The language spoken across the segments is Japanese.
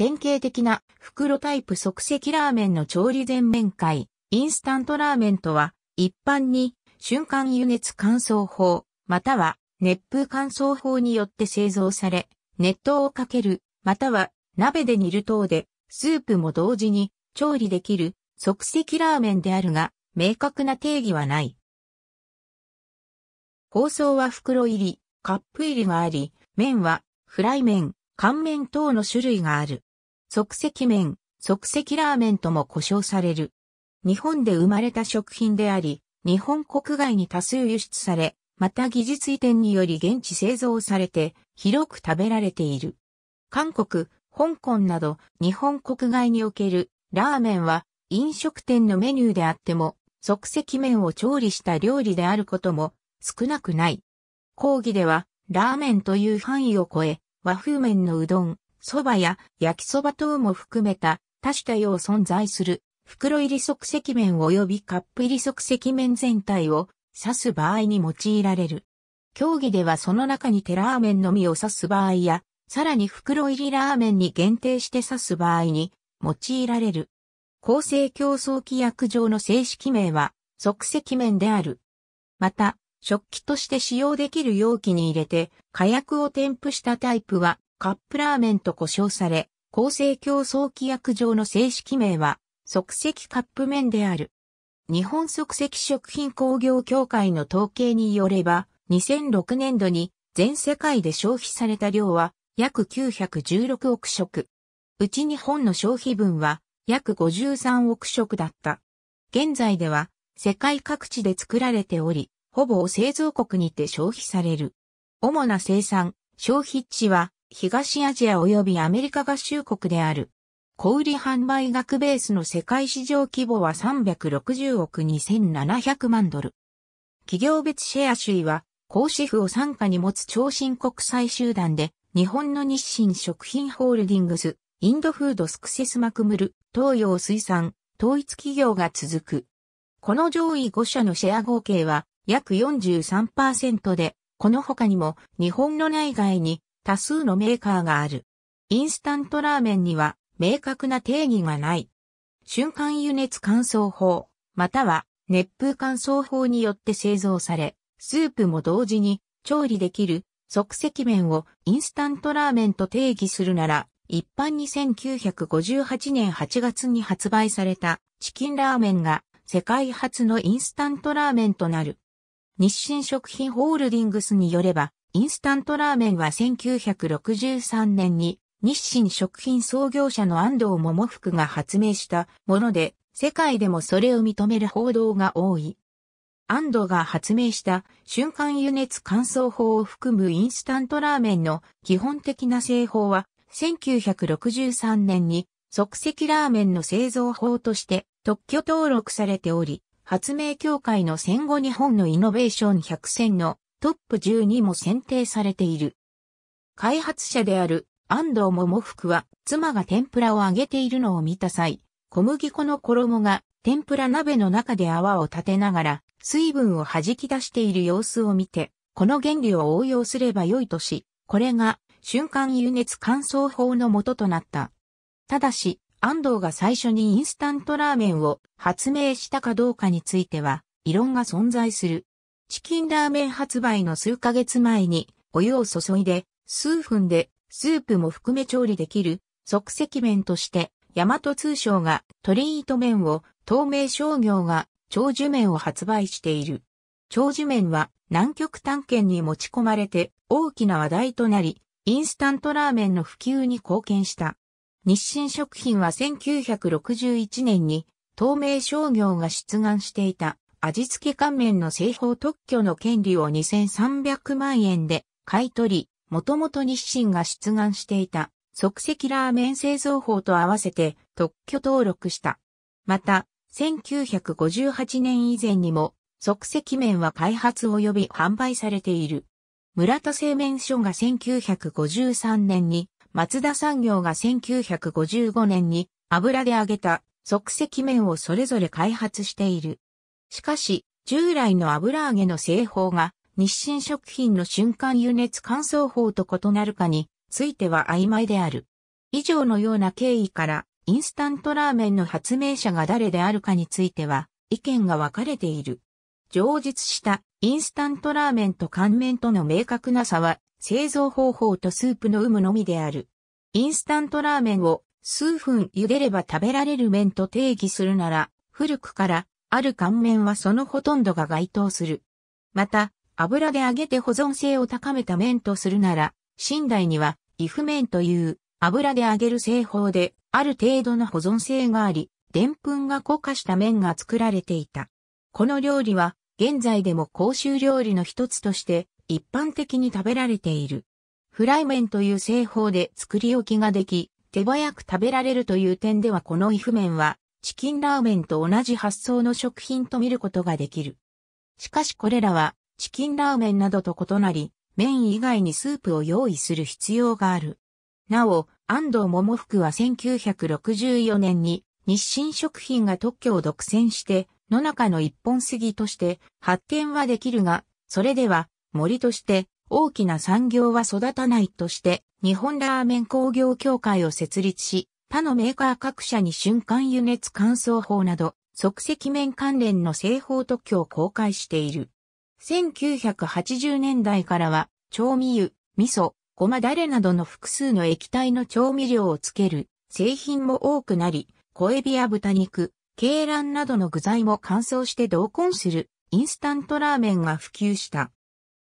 典型的な袋タイプ即席ラーメンの調理全面会、インスタントラーメンとは、一般に瞬間油熱乾燥法、または熱風乾燥法によって製造され、熱湯をかける、または鍋で煮る等で、スープも同時に調理できる即席ラーメンであるが、明確な定義はない。包装は袋入り、カップ入りがあり、麺はフライ麺、乾麺等の種類がある。即席麺、即席ラーメンとも呼称される。日本で生まれた食品であり、日本国外に多数輸出され、また技術移転により現地製造されて、広く食べられている。韓国、香港など、日本国外におけるラーメンは、飲食店のメニューであっても、即席麺を調理した料理であることも少なくない。講義では、ラーメンという範囲を超え、和風麺のうどん、蕎麦や焼きそば等も含めた多種多様存在する袋入り即席麺及びカップ入り即席麺全体を指す場合に用いられる。競技ではその中にテラーメンのみを指す場合や、さらに袋入りラーメンに限定して指す場合に用いられる。公正競争規約上の正式名は即席麺である。また、食器として使用できる容器に入れて火薬を添付したタイプはカップラーメンと呼称され、厚生競争規約上の正式名は、即席カップ麺である。日本即席食品工業協会の統計によれば、2006年度に全世界で消費された量は約916億食。うち日本の消費分は約53億食だった。現在では世界各地で作られており、ほぼ製造国にて消費される。主な生産、消費地は東アジア及びアメリカ合衆国である。小売販売額ベースの世界市場規模は360億2700万ドル。企業別シェア首位は、高シフを傘下に持つ超新国際集団で、日本の日清食品ホールディングス、インドフードスクセスマクムル、東洋水産、統一企業が続く。この上位5社のシェア合計は約43%で、この他にも日本の内外に多数のメーカーがある。インスタントラーメンには明確な定義がない。瞬間油熱乾燥法、または熱風乾燥法によって製造され、スープも同時に調理できる即席麺をインスタントラーメンと定義するなら、一般に1958年8月に発売されたチキンラーメンが世界初のインスタントラーメンとなる。日清食品ホールディングスによれば、インスタントラーメンは1963年に日清食品創業者の安藤桃福が発明したもので、世界でもそれを認める報道が多い。安藤が発明した瞬間油熱乾燥法を含むインスタントラーメンの基本的な製法は、1963年に即席ラーメンの製造法として特許登録されており、発明協会の戦後日本のイノベーション100選のトップ12も選定されている。開発者である安藤桃福は妻が天ぷらを揚げているのを見た際、小麦粉の衣が天ぷら鍋の中で泡を立てながら水分を弾き出している様子を見て、この原理を応用すれば良いとし、これが瞬間油熱乾燥法の元となった。ただし、安藤が最初にインスタントラーメンを発明したかどうかについては、異論が存在する。チキンラーメン発売の数ヶ月前に、お湯を注いで、数分で、スープも含め調理できる、即席麺として、大和通商が鳥糸麺を、透明商業が長寿麺を発売している。長寿麺は南極探検に持ち込まれて大きな話題となり、インスタントラーメンの普及に貢献した。日清食品は1961年に透明商業が出願していた味付け乾麺の製法特許の権利を2300万円で買い取り、もともと日清が出願していた即席ラーメン製造法と合わせて特許登録した。また、1958年以前にも即席麺は開発及び販売されている。村田製麺所が1953年に、松田産業が1955年に油で揚げた即席麺をそれぞれ開発している。しかし、従来の油揚げの製法が日清食品の瞬間油熱乾燥法と異なるかについては曖昧である。以上のような経緯からインスタントラーメンの発明者が誰であるかについては意見が分かれている。上述したインスタントラーメンと乾麺との明確な差は製造方法とスープの有無のみである。インスタントラーメンを数分茹でれば食べられる麺と定義するなら古くからある乾麺はそのほとんどが該当する。また、油で揚げて保存性を高めた麺とするなら、寝台には、イフ麺という油で揚げる製法で、ある程度の保存性があり、でんぷんが固化した麺が作られていた。この料理は、現在でも公衆料理の一つとして、一般的に食べられている。フライ麺という製法で作り置きができ、手早く食べられるという点ではこのイフ麺はチキンラーメンと同じ発想の食品と見ることができる。しかしこれらは、チキンラーメンなどと異なり、麺以外にスープを用意する必要がある。なお、安藤桃福は1964年に日清食品が特許を独占して、野中の一本杉として発展はできるが、それでは森として大きな産業は育たないとして、日本ラーメン工業協会を設立し、他のメーカー各社に瞬間油熱乾燥法など、即席面関連の製法特許を公開している。1980年代からは、調味油、味噌、ごまだれなどの複数の液体の調味料をつける製品も多くなり、小エビや豚肉、鶏卵などの具材も乾燥して同梱するインスタントラーメンが普及した。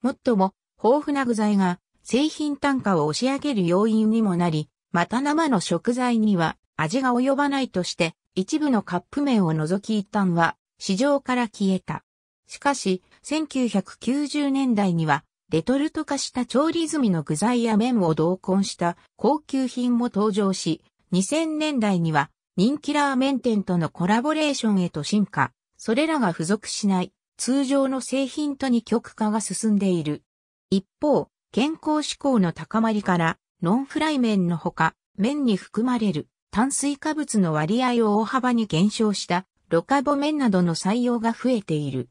もっとも、豊富な具材が製品単価を押し上げる要因にもなり、また生の食材には味が及ばないとして、一部のカップ麺を除き一旦は市場から消えた。しかし、1990年代には、レトルト化した調理済みの具材や麺を同梱した高級品も登場し、2000年代には人気ラーメン店とのコラボレーションへと進化、それらが付属しない通常の製品と二極化が進んでいる。一方、健康志向の高まりからノンフライ麺のほか、麺に含まれる炭水化物の割合を大幅に減少したロカボ麺などの採用が増えている。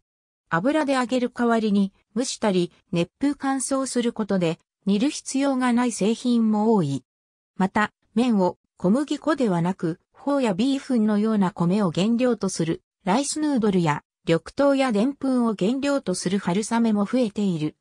油で揚げる代わりに蒸したり熱風乾燥することで煮る必要がない製品も多い。また、麺を小麦粉ではなく、フやビーフンのような米を原料とするライスヌードルや緑豆や澱粉を原料とする春雨も増えている。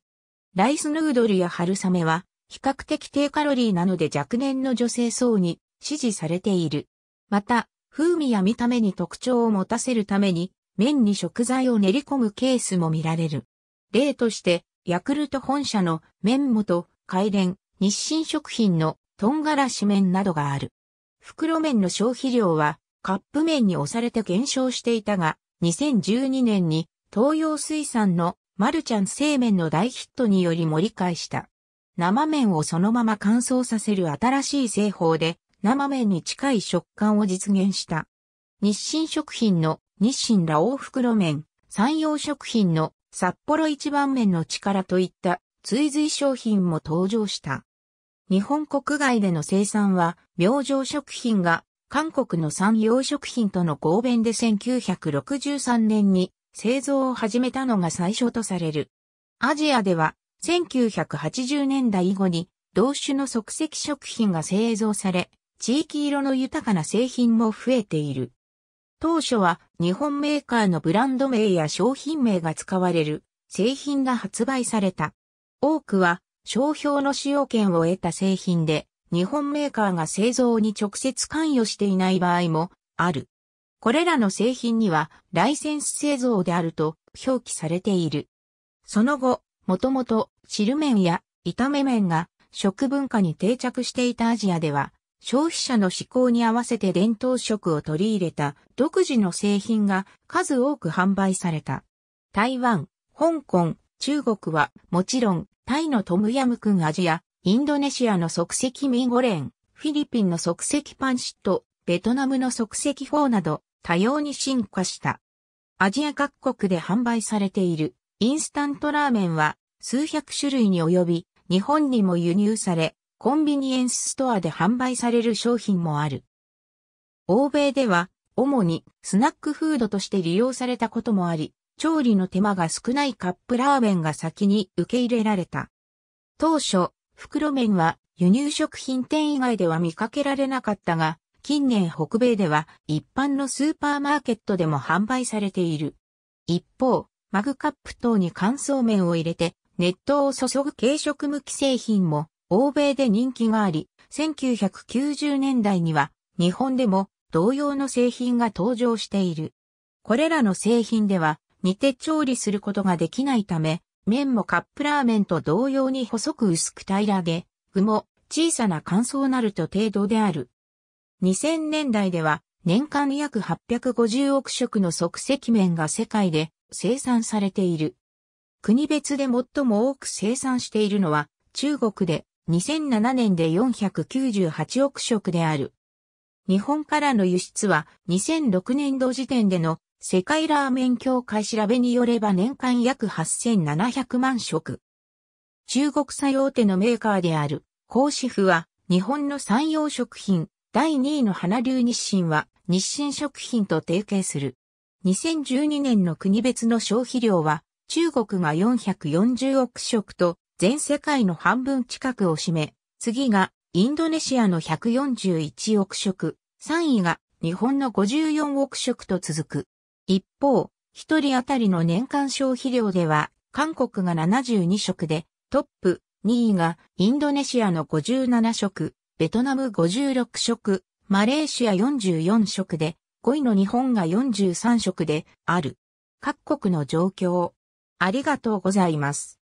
ライスヌードルや春雨は比較的低カロリーなので若年の女性層に支持されている。また、風味や見た目に特徴を持たせるために、麺に食材を練り込むケースも見られる。例として、ヤクルト本社の麺元、海連、日清食品のトンガラシ麺などがある。袋麺の消費量はカップ麺に押されて減少していたが、2012年に東洋水産のマルちゃん製麺の大ヒットにより盛り返した。生麺をそのまま乾燥させる新しい製法で生麺に近い食感を実現した。日清食品の日清ラオウ袋麺、山陽食品の札幌一番麺の力といった追随商品も登場した。日本国外での生産は、明星食品が韓国の産業食品との合弁で1963年に製造を始めたのが最初とされる。アジアでは1980年代以後に同種の即席食品が製造され、地域色の豊かな製品も増えている。当初は日本メーカーのブランド名や商品名が使われる製品が発売された。多くは商標の使用権を得た製品で日本メーカーが製造に直接関与していない場合もある。これらの製品にはライセンス製造であると表記されている。その後、もともと汁麺や炒め麺が食文化に定着していたアジアでは、消費者の思考に合わせて伝統食を取り入れた独自の製品が数多く販売された。台湾、香港、中国はもちろんタイのトムヤムクンアジア、インドネシアの即席ミンゴレン、フィリピンの即席パンシット、ベトナムの即席フォーなど多様に進化した。アジア各国で販売されているインスタントラーメンは数百種類に及び、日本にも輸入され、コンビニエンスストアで販売される商品もある。欧米では、主にスナックフードとして利用されたこともあり、調理の手間が少ないカップラーメンが先に受け入れられた。当初、袋麺は輸入食品店以外では見かけられなかったが、近年北米では一般のスーパーマーケットでも販売されている。一方、マグカップ等に乾燥麺を入れて熱湯を注ぐ軽食向き製品も欧米で人気があり、1990年代には日本でも同様の製品が登場している。これらの製品では煮て調理することができないため、麺もカップラーメンと同様に細く薄く平らげ、具も小さな乾燥なると程度である。2000年代では年間約850億食の即席麺が世界で生産されている。国別で最も多く生産しているのは、中国で2007年で498億食である。日本からの輸出は2006年度時点での世界ラーメン協会調べによれば年間約8700万食。中国最大手のメーカーである、孔子府は日本の産業食品第2位の花流日清は日清食品と提携する。2012年の国別の消費量は中国が440億食と全世界の半分近くを占め、次がインドネシアの141億食、3位が日本の54億食と続く。一方、一人当たりの年間消費量では、韓国が72食で、トップ2位がインドネシアの57食、ベトナム56食、マレーシア44食で、5位の日本が43食である。各国の状況。ありがとうございます。